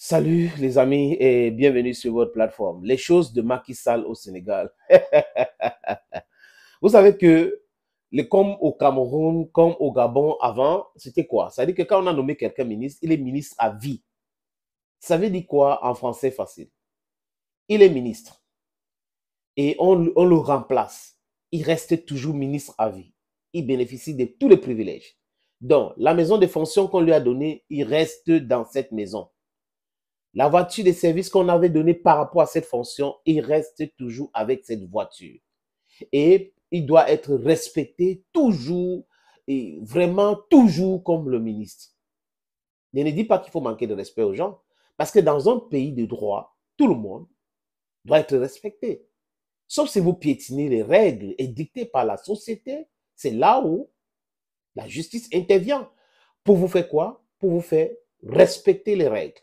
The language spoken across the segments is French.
Salut les amis et bienvenue sur votre plateforme. Les choses de Macky Sall au Sénégal. Vous savez que les comme au Cameroun, comme au Gabon avant, c'était quoi Ça veut dire que quand on a nommé quelqu'un ministre, il est ministre à vie. Ça veut dire quoi en français facile Il est ministre. Et on, on le remplace. Il reste toujours ministre à vie. Il bénéficie de tous les privilèges. Donc, la maison des fonctions qu'on lui a donnée, il reste dans cette maison la voiture des services qu'on avait donnée par rapport à cette fonction, il reste toujours avec cette voiture. Et il doit être respecté toujours et vraiment toujours comme le ministre. Je ne dis pas qu'il faut manquer de respect aux gens, parce que dans un pays de droit, tout le monde doit être respecté. Sauf si vous piétinez les règles et dictées par la société, c'est là où la justice intervient. Pour vous faire quoi Pour vous faire respecter les règles.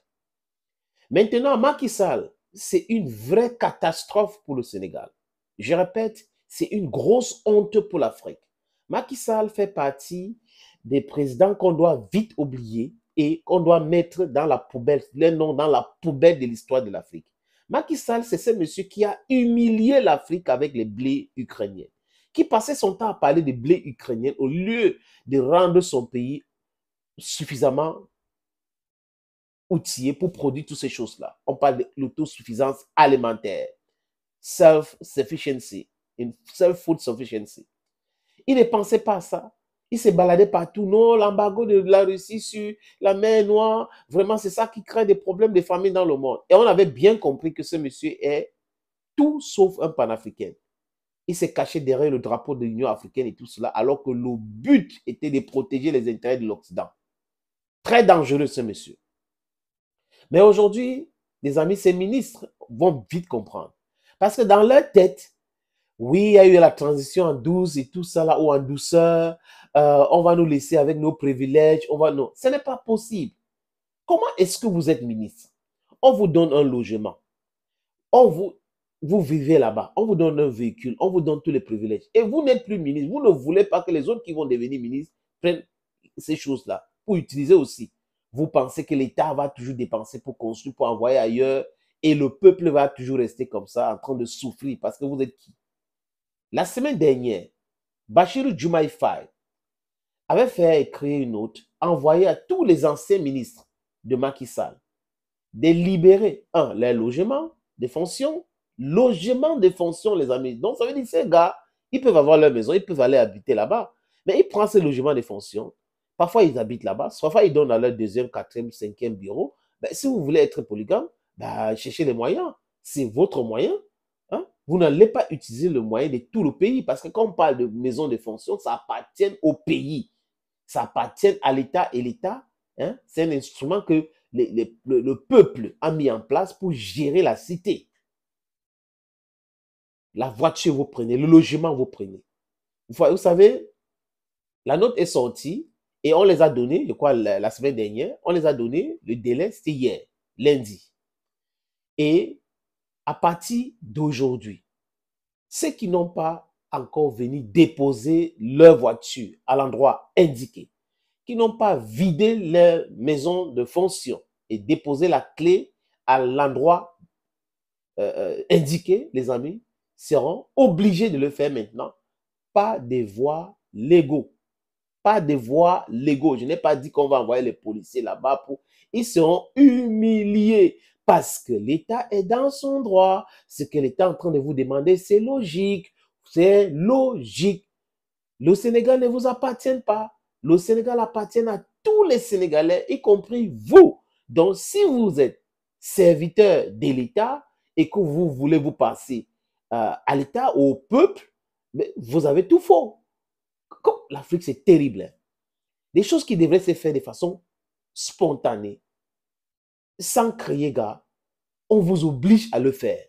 Maintenant, Macky Sall, c'est une vraie catastrophe pour le Sénégal. Je répète, c'est une grosse honte pour l'Afrique. Macky Sall fait partie des présidents qu'on doit vite oublier et qu'on doit mettre dans la poubelle, les noms dans la poubelle de l'histoire de l'Afrique. Macky Sall, c'est ce monsieur qui a humilié l'Afrique avec les blés ukrainiens, qui passait son temps à parler des blés ukrainiens au lieu de rendre son pays suffisamment outillés pour produire toutes ces choses-là. On parle de l'autosuffisance alimentaire, self-sufficiency, self-food sufficiency. Il ne pensait pas à ça. Il se baladait partout. Non, l'embargo de la Russie sur la mer Noire, vraiment, c'est ça qui crée des problèmes de familles dans le monde. Et on avait bien compris que ce monsieur est tout sauf un panafricain. Il s'est caché derrière le drapeau de l'Union africaine et tout cela, alors que le but était de protéger les intérêts de l'Occident. Très dangereux, ce monsieur. Mais aujourd'hui, les amis, ces ministres vont vite comprendre. Parce que dans leur tête, oui, il y a eu la transition en douce et tout ça là, ou en douceur. Euh, on va nous laisser avec nos privilèges. On va non, ce n'est pas possible. Comment est-ce que vous êtes ministre On vous donne un logement. On vous, vous vivez là-bas. On vous donne un véhicule. On vous donne tous les privilèges. Et vous n'êtes plus ministre. Vous ne voulez pas que les autres qui vont devenir ministres prennent ces choses-là pour utiliser aussi vous pensez que l'État va toujours dépenser pour construire, pour envoyer ailleurs, et le peuple va toujours rester comme ça, en train de souffrir, parce que vous êtes qui La semaine dernière, Bachir Djumaïfai avait fait écrire une note envoyée à tous les anciens ministres de Macky Sall de libérer, un, les logements, des fonctions, logement des fonctions, les amis. Donc, ça veut dire que ces gars, ils peuvent avoir leur maison, ils peuvent aller habiter là-bas, mais ils prennent ces logements des fonctions, Parfois, ils habitent là-bas. Parfois, ils donnent à leur deuxième, quatrième, cinquième bureau. Ben, si vous voulez être polygame, ben, cherchez les moyens. C'est votre moyen. Hein. Vous n'allez pas utiliser le moyen de tout le pays parce que quand on parle de maison de fonction, ça appartient au pays. Ça appartient à l'État et l'État, hein. c'est un instrument que le, le peuple a mis en place pour gérer la cité. La voiture, vous prenez. Le logement, vous prenez. Vous savez, la note est sortie et on les a donnés, je crois, la, semaine dernière, on les a donnés, le délai, c'était hier, lundi. Et à partir d'aujourd'hui, ceux qui n'ont pas encore venu déposer leur voiture à l'endroit indiqué, qui n'ont pas vidé leur maison de fonction et déposé la clé à l'endroit euh, euh, indiqué, les amis, seront obligés de le faire maintenant par des voies légaux pas de voix légaux. Je n'ai pas dit qu'on va envoyer les policiers là-bas pour. Ils seront humiliés parce que l'État est dans son droit. Ce que l'État est en train de vous demander, c'est logique. C'est logique. Le Sénégal ne vous appartient pas. Le Sénégal appartient à tous les Sénégalais, y compris vous. Donc, si vous êtes serviteur de l'État et que vous voulez vous passer euh, à l'État, au peuple, vous avez tout faux l'Afrique, c'est terrible. Hein. Des choses qui devraient se faire de façon spontanée, sans crier gars, on vous oblige à le faire.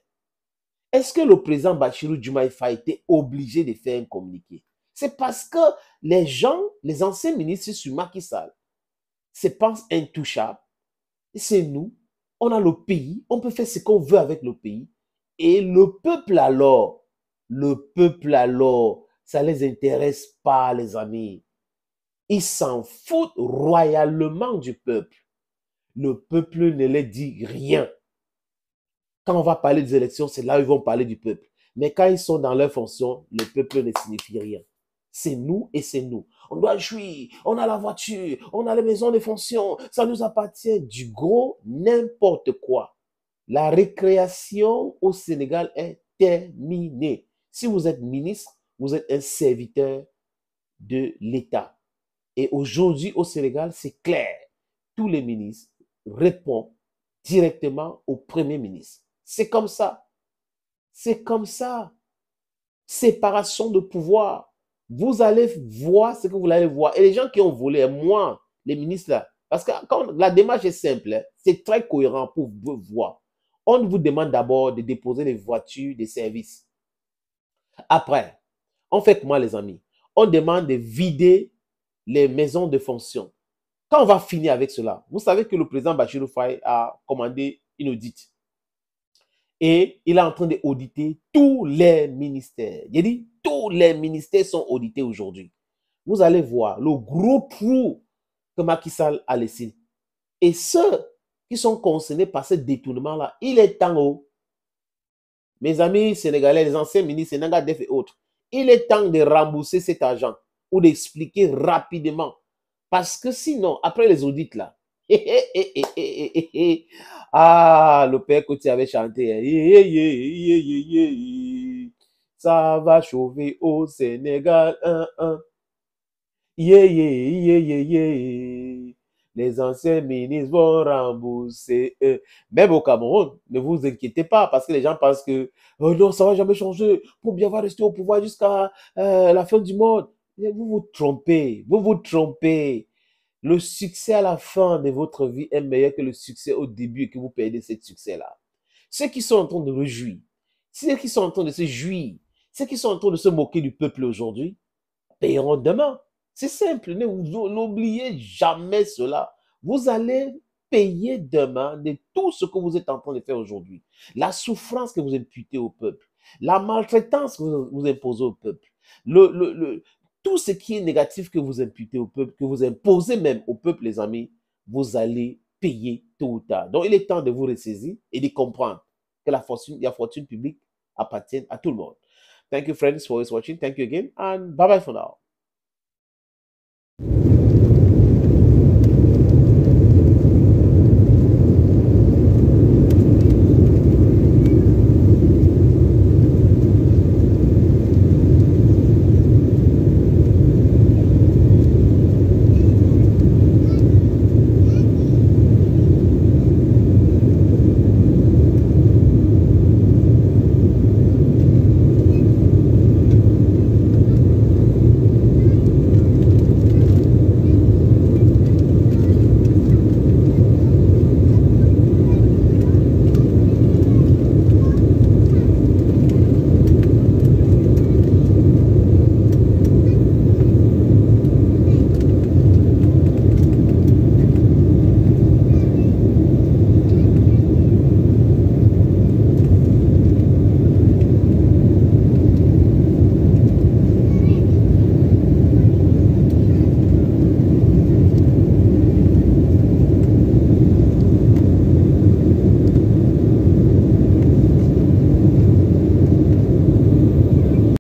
Est-ce que le président Bachirou Djoumaïfa a été obligé de faire un communiqué C'est parce que les gens, les anciens ministres sur Macky se pensent intouchables. C'est nous, on a le pays, on peut faire ce qu'on veut avec le pays. Et le peuple alors, le peuple alors ça les intéresse pas, les amis. Ils s'en foutent royalement du peuple. Le peuple ne les dit rien. Quand on va parler des élections, c'est là où ils vont parler du peuple. Mais quand ils sont dans leurs fonctions, le peuple ne signifie rien. C'est nous et c'est nous. On doit jouir, on a la voiture, on a les maisons de fonction, ça nous appartient du gros n'importe quoi. La récréation au Sénégal est terminée. Si vous êtes ministre, vous êtes un serviteur de l'État. Et aujourd'hui, au Sénégal, c'est clair. Tous les ministres répondent directement au Premier ministre. C'est comme ça. C'est comme ça. Séparation de pouvoir. Vous allez voir ce que vous allez voir. Et les gens qui ont volé, moi, les ministres, parce que quand la démarche est simple, hein, c'est très cohérent pour vous voir. On vous demande d'abord de déposer les voitures des services. Après, on fait, comment, les amis, on demande de vider les maisons de fonction. Quand on va finir avec cela, vous savez que le président Bachirou Faye a commandé une audite. Et il est en train d'auditer tous les ministères. Il dit, tous les ministères sont audités aujourd'hui. Vous allez voir le gros trou que Macky Sall a laissé. Et ceux qui sont concernés par ce détournement-là, il est en haut. Mes amis sénégalais, les anciens ministres, Nanga Def et autres, il est temps de rembourser cet argent ou d'expliquer rapidement. Parce que sinon, après les audits là, ah, le père que avait chanté, ça va chauffer au Sénégal. Yeah, yeah, yeah, yeah, yeah les anciens ministres vont rembourser. Eux. Même au Cameroun, ne vous inquiétez pas parce que les gens pensent que oh non, ça va jamais changer pour bien avoir rester au pouvoir jusqu'à euh, la fin du monde. vous vous trompez, vous vous trompez. Le succès à la fin de votre vie est meilleur que le succès au début et que vous perdez ce succès-là. Ceux qui sont en train de rejouir, ceux qui sont en train de se jouir, ceux qui sont en train de se moquer du peuple aujourd'hui, paieront demain. C'est simple, vous n'oubliez jamais cela. Vous allez payer demain de tout ce que vous êtes en train de faire aujourd'hui. La souffrance que vous imputez au peuple, la maltraitance que vous, imposez au peuple, tout ce qui est négatif que vous imputez au peuple, que vous imposez même au peuple, les amis, vous allez payer tôt ou tard. Donc, il est temps de vous ressaisir et de comprendre que la fortune, la fortune publique appartient à tout le monde. Thank you, friends, for watching. Thank you again, and bye bye for now.